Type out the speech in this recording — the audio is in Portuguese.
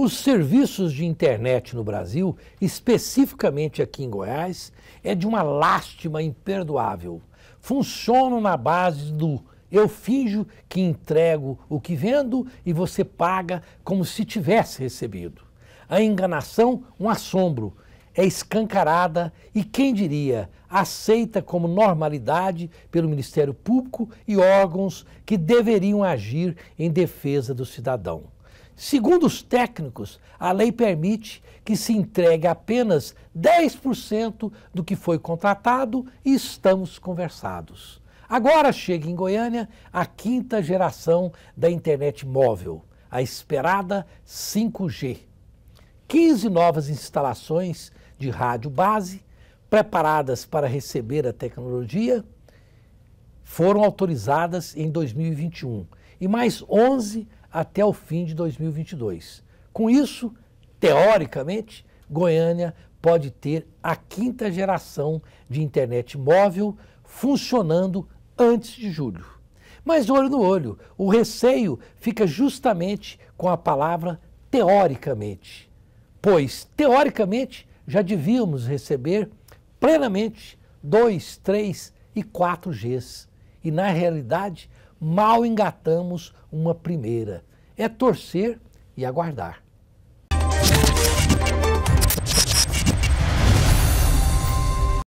Os serviços de internet no Brasil, especificamente aqui em Goiás, é de uma lástima imperdoável. Funcionam na base do eu finjo que entrego o que vendo e você paga como se tivesse recebido. A enganação, um assombro, é escancarada e, quem diria, aceita como normalidade pelo Ministério Público e órgãos que deveriam agir em defesa do cidadão. Segundo os técnicos, a lei permite que se entregue apenas 10% do que foi contratado e estamos conversados. Agora chega em Goiânia a quinta geração da internet móvel, a esperada 5G. 15 novas instalações de rádio base, preparadas para receber a tecnologia, foram autorizadas em 2021 e mais 11 até o fim de 2022. Com isso, teoricamente, Goiânia pode ter a quinta geração de internet móvel funcionando antes de julho. Mas olho no olho, o receio fica justamente com a palavra teoricamente, pois teoricamente já devíamos receber plenamente 2, 3 e 4Gs. E na realidade, mal engatamos uma primeira. É torcer e aguardar.